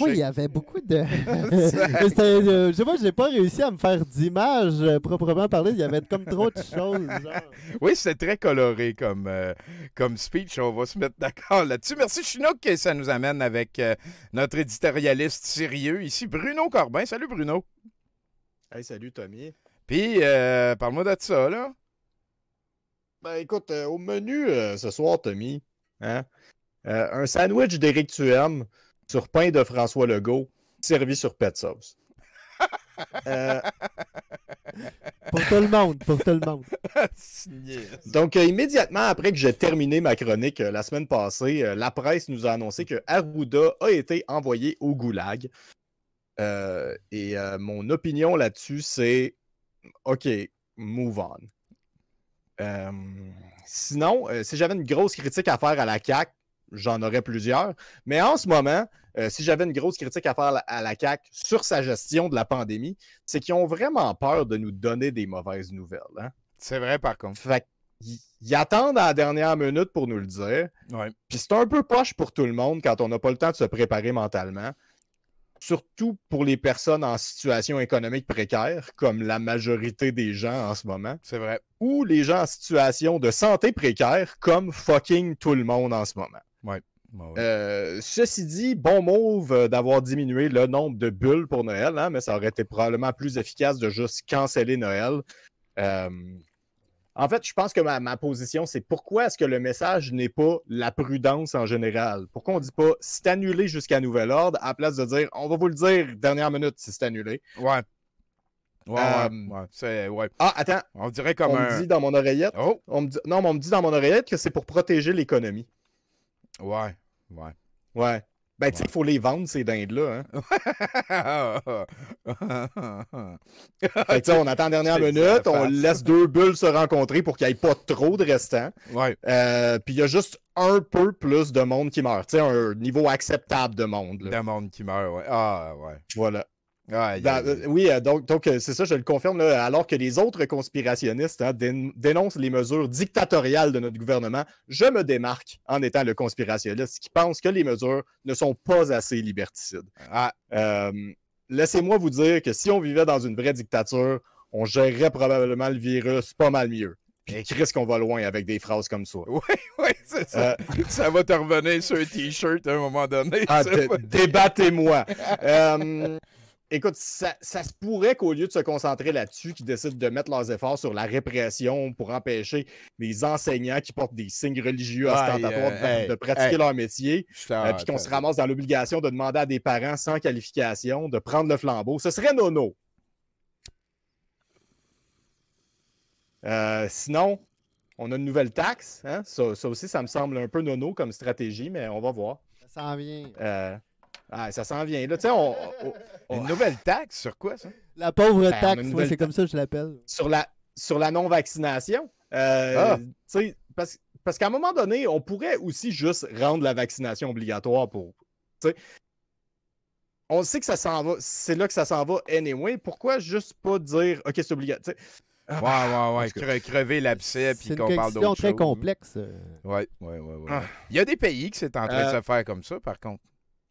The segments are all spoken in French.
Oui, il y avait beaucoup de. Euh, je sais pas, j'ai pas réussi à me faire d'image euh, proprement parler. Il y avait comme trop de choses. Oui, c'était très coloré comme, euh, comme speech. On va se mettre d'accord là-dessus. Merci, Chinook. Ça nous amène avec notre éditorialiste sérieux ici, Bruno Corbin. Salut, Bruno. Hey, salut, Tommy. Puis, parle-moi de ça, là. Ben écoute, euh, au menu euh, ce soir, Tommy, hein, euh, un sandwich d'Éric sur pain de François Legault, servi sur pet sauce. Pour tout le monde, pour tout le monde. Donc, immédiatement après que j'ai terminé ma chronique la semaine passée, la presse nous a annoncé que Arruda a été envoyé au goulag. et mon opinion là-dessus, c'est OK, move on. Euh, sinon, euh, si j'avais une grosse critique à faire à la CAC, j'en aurais plusieurs. Mais en ce moment, euh, si j'avais une grosse critique à faire à la CAC sur sa gestion de la pandémie, c'est qu'ils ont vraiment peur de nous donner des mauvaises nouvelles. Hein. C'est vrai, par contre. Fait ils attendent à la dernière minute pour nous le dire. Puis c'est un peu poche pour tout le monde quand on n'a pas le temps de se préparer mentalement surtout pour les personnes en situation économique précaire, comme la majorité des gens en ce moment. C'est vrai. Ou les gens en situation de santé précaire, comme fucking tout le monde en ce moment. Ouais. Euh, ceci dit, bon move euh, d'avoir diminué le nombre de bulles pour Noël, hein, mais ça aurait été probablement plus efficace de juste canceller Noël. Euh, en fait, je pense que ma, position, c'est pourquoi est-ce que le message n'est pas la prudence en général? Pourquoi on ne dit pas c'est annulé jusqu'à nouvel ordre à la place de dire on va vous le dire dernière minute si c'est annulé? Ouais. Ouais, ouais, euh, Ah, attends. On dirait comme on me dit dans mon oreillette. Oh! On me dit... Non, on me dit dans mon oreillette que c'est pour protéger l'économie. Ouais, ouais. Ouais. Ben, tu sais, il faut les vendre, ces dindes-là. Hein. on attend la dernière minute, on laisse deux bulles se rencontrer pour qu'il n'y ait pas trop de restants. Euh, puis il y a juste un peu plus de monde qui meurt. Tu sais, un niveau acceptable de monde. De monde qui meurt, oui. Ah, ouais. Voilà oui, euh, donc, euh, c'est ça, je le confirme. alors que les autres conspirationnistes hein, dénoncent les mesures dictatoriales de notre gouvernement, je me démarque en étant le conspirationniste qui pense que les mesures ne sont pas assez liberticides. Ah. Euh, laissez-moi vous dire que si on vivait dans une vraie dictature, on gérerait probablement le virus pas mal mieux. Puis Chris, qu'on va loin avec des phrases comme ça. Oui, oui, c'est ça. Ça va te revenir sur un t-shirt à un moment donné. Ah, débattez-moi. écoute, ça, se pourrait qu'au lieu de se concentrer là-dessus, qu'ils décident de mettre leurs efforts sur la répression pour empêcher les enseignants qui portent des signes religieux ostentatoires de, euh, pratiquer leur métier, euh, puis qu'on se ramasse dans l'obligation de demander à des parents sans qualification de prendre le flambeau. Ce serait nono. Euh, sinon, on a une nouvelle taxe. Hein? Ça, ça, aussi, ça me semble un peu nono comme stratégie, mais on va voir. Ça s'en vient. Ah, ça s'en vient. Là, Une nouvelle taxe sur quoi, ça? La pauvre ben, taxe, c'est comme ça que je l'appelle. Sur la, sur la non-vaccination. Euh, ah. parce, qu'à un moment donné, on pourrait aussi juste rendre la vaccination obligatoire pour. On sait que ça s'en va. C'est là que ça s'en va anyway. Pourquoi juste pas dire OK, c'est obligatoire? Ah, ouais, ouais, ouais. crever l'abcès puis qu'on parle d'autre chose. C'est très complexe. Euh. Ouais, ouais, ouais. Ah. Il y a des pays qui c'est en train de euh. se faire comme ça, par contre.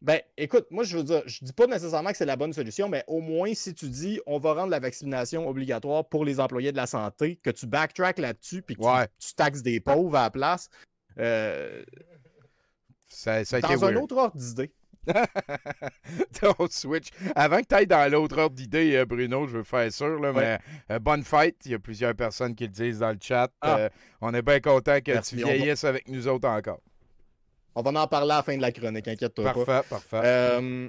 Ben, écoute, moi, je veux dire, je dis pas nécessairement que c'est la bonne solution, mais au moins, si tu dis, on va rendre la vaccination obligatoire pour les employés de la santé, que tu backtrack là-dessus, puis que tu, taxes des pauvres à la place. Euh... Ça, dans un autre ordre d'idée. On switch. Avant que tu ailles dans l'autre ordre d'idée, euh, Bruno, je veux faire sûr, là, mais euh, bonne fête. Il y a plusieurs personnes qui le disent dans le chat. Ah. Euh, on est bien content que tu vieillisses avec nous autres encore. On va en parler à la fin de la chronique, inquiète-toi parfait, Parfait, euh,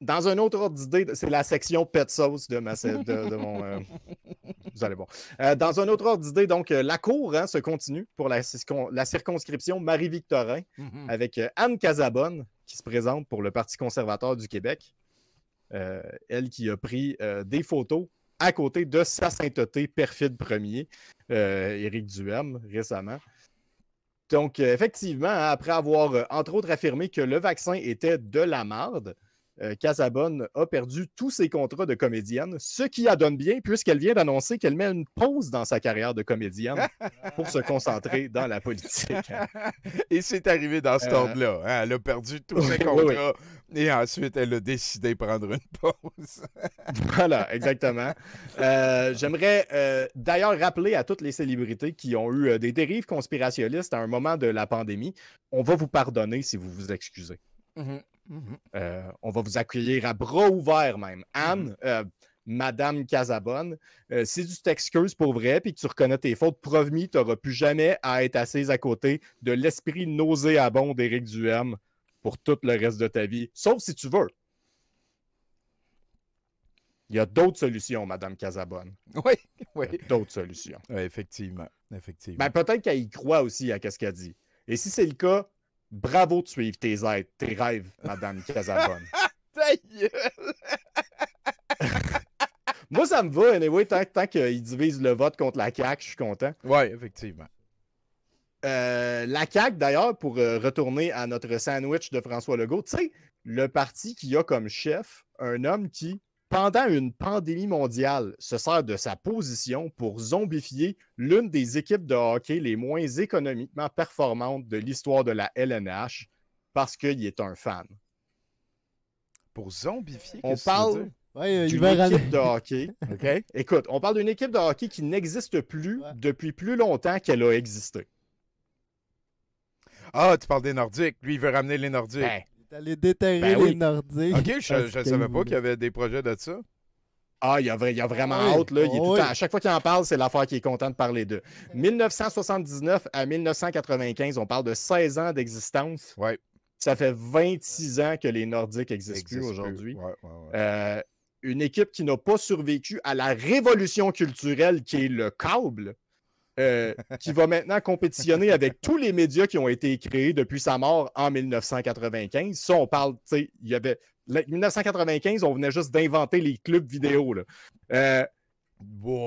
dans un autre ordre d'idée, c'est la section pet sauce de, ma, de, mon. Euh, vous allez voir. Euh, dans un autre ordre d'idée, donc, la cour hein, se continue pour la, circonscription Marie-Victorin mhm. avec Anne Casabonne qui se présente pour le Parti conservateur du Québec. elle qui a pris des photos à côté de Sa Sainteté, perfide premier, Éric Duhem, récemment. Donc, euh, effectivement, hein, après avoir, euh, entre autres, affirmé que le vaccin était de la marde, euh, Casabonne a perdu tous ses contrats de comédienne, ce qui la donne bien puisqu'elle vient d'annoncer qu'elle met une pause dans sa carrière de comédienne pour se concentrer dans la politique. Et c'est arrivé dans ce temps euh, là hein. Elle a perdu tous ses contrats et ensuite elle a décidé de prendre une pause. voilà, exactement. Euh, j'aimerais d'ailleurs rappeler à toutes les célébrités qui ont eu des dérives conspirationnistes à un moment de la pandémie, on va vous pardonner si vous vous excusez. Mm-hmm. Mm-hmm. Euh, on va vous accueillir à bras ouverts même. Anne, mm-hmm. euh, Madame Casabonne. Euh, si tu t'excuses pour vrai et que tu reconnais tes fautes, promis, tu n'auras plus jamais à être assise à côté de l'esprit nauséabond d'Éric Duhem pour tout le reste de ta vie, sauf si tu veux. Il y a d'autres solutions, Madame Casabonne. Oui, oui. D'autres solutions. Oui, effectivement. effectivement. Ben, peut-être qu'elle y croit aussi à ce qu'elle dit. Et si c'est le cas, Bravo de suivre tes, rêves, Madame Casabonne. Ta Moi, ça me va, anyway, tant, tant qu'ils divisent le vote contre la CAQ, je suis content. Oui, effectivement. Euh, la CAQ, d'ailleurs, pour euh, retourner à notre sandwich de François Legault, tu sais, le parti qui a comme chef un homme qui pendant une pandémie mondiale, se sert de sa position pour zombifier l'une des équipes de hockey les moins économiquement performantes de l'histoire de la LNH parce qu'il est un fan. Pour zombifier, on parle euh, d'une équipe de hockey. Écoute, on parle d'une équipe de hockey qui n'existe plus depuis plus longtemps qu'elle a existé. Ah, tu parles des Nordiques. Lui, il veut ramener les Nordiques. Ben, ben les déterrer les Nordiques. OK, je ne savais pas qu'il y avait des projets de ça. Ah, il y a, a vraiment oui, à chaque fois qu'il en parle, c'est l'affaire qui est content de parler d'eux. 1979 à 1995, on parle de 16 ans d'existence. Ouais. Ça fait 26 ans que les Nordiques existent plus aujourd'hui. Euh, une équipe qui n'a pas survécu à la révolution culturelle qui est le câble. Euh, qui va maintenant compétitionner avec tous les médias qui ont été créés depuis sa mort en 1995. Ça, on parle, tu sais, il y avait. 1995, on venait juste d'inventer les clubs vidéo. Euh,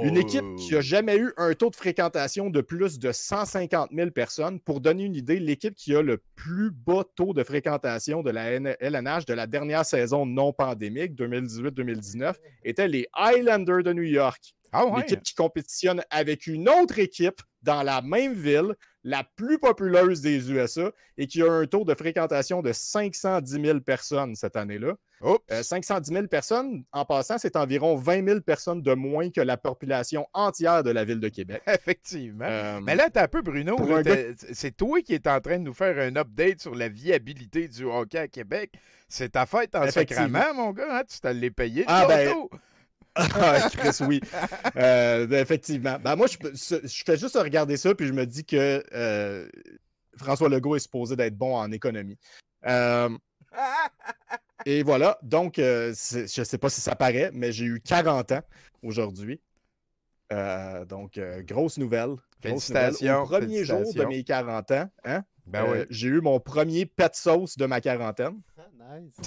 une équipe qui n'a jamais eu un taux de fréquentation de plus de 150 000 personnes. Pour donner une idée, l'équipe qui a le plus bas taux de fréquentation de la LNH de la dernière saison non pandémique, 2018-2019, était les Highlanders de New York ah une équipe qui compétitionne avec une autre équipe dans la même ville, la plus populeuse des USA, et qui a un taux de fréquentation de 510 000 personnes cette année-là. 510 000 euh, personnes, en passant, c'est environ 20 000 personnes de moins que la population entière de la ville de Québec. Effectivement. Euh, Mais là, t'es un peu, Bruno, c'est toi qui es en train de nous faire un update sur la viabilité du hockey à Québec. C'est ta fête en sacrament, mon gars. Hein? Tu t'allais payer payé. ah, ben, Chris, ah, oui. Euh, ben, effectivement. Ben, moi, je, fais juste regarder ça, puis je me dis que euh, François Legault est supposé d'être bon en économie. Euh, et voilà. Donc, je ne sais pas si ça paraît, mais j'ai eu 40 ans aujourd'hui. donc, grosse nouvelle. félicitations. premier jour de mes 40 ans, hein, ben oui. j'ai eu mon premier pet sauce de ma quarantaine. Ah,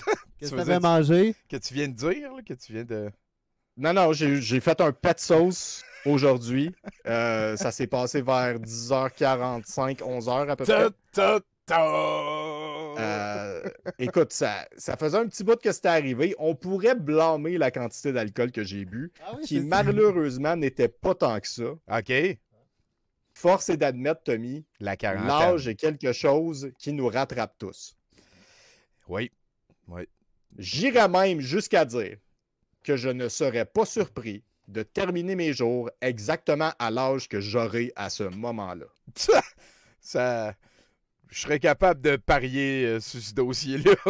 Qu'est-ce que tu avais mangé? Que tu viens de dire, que tu viens de. Non, non, j'ai fait un pet sauce aujourd'hui. Euh, ça s'est passé vers 10h45, 11h à peu près. Euh, écoute, ça, ça faisait un petit bout que c'était arrivé. On pourrait blâmer la quantité d'alcool que j'ai bu, ah qui malheureusement n'était pas tant que ça. OK. Force est d'admettre, Tommy, l'âge est quelque chose qui nous rattrape tous. Oui, oui. J'irais même jusqu'à dire que je ne serais pas surpris de terminer mes jours exactement à l'âge que j'aurai à ce moment-là. ça, je serais capable de parier euh, sur ce dossier-là.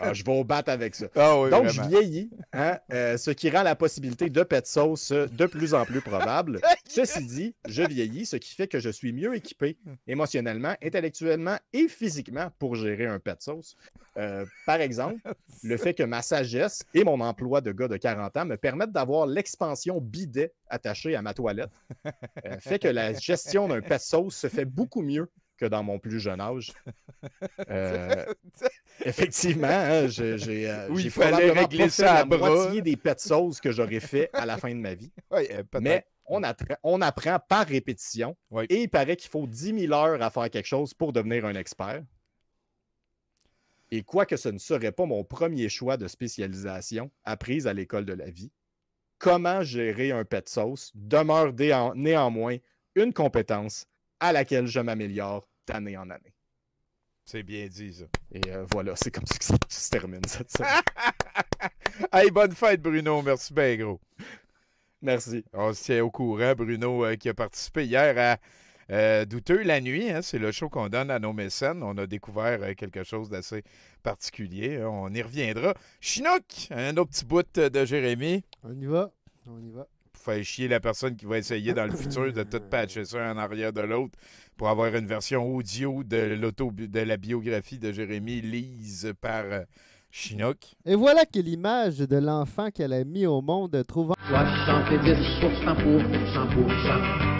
Ah, je vais au battre avec ça. Ah Donc, je vieillis, hein, euh, ce qui rend la possibilité de pet sauce euh, de plus en plus probable. Ceci dit, je vieillis, ce qui fait que je suis mieux équipé émotionnellement, intellectuellement et physiquement pour gérer un pet sauce. par exemple, le fait que ma sagesse et mon emploi de gars de 40 ans me permettent d'avoir l'expansion bidet attachée à ma toilette fait que la gestion d'un pet sauce se fait beaucoup mieux que dans mon plus jeune âge. effectivement, j'ai oui, probablement fait la moitié des pets sauces que j'aurais fait à la fin de ma vie. Euh, Mais on, apprend par répétition et il paraît qu'il faut 10 000 heures à faire quelque chose pour devenir un expert. Et quoique ce ne serait pas mon premier choix de spécialisation apprise à l'école de la vie, comment gérer un pet sauce demeure néanmoins une compétence à laquelle je m'améliore d'année en année. C'est bien dit, ça. Et euh, voilà, c'est comme ça que ça se termine cette semaine. hey, bonne fête, Bruno. Merci bien, gros. Merci. On se tient au courant, Bruno, euh, qui a participé hier à euh, Douteux la nuit. Hein. c'est le show qu'on donne à nos mécènes. On a découvert quelque chose d'assez particulier. Hein. On y reviendra. Chinook, un autre petit bout de Jérémy. On y va. On y va faire chier la personne qui va essayer dans le futur de tout patcher ça en arrière de l'autre pour avoir une version audio de, l'auto, de la biographie de Jérémy lise par euh, Chinook. Et voilà que l'image de l'enfant qu'elle a mis au monde trouve... 70,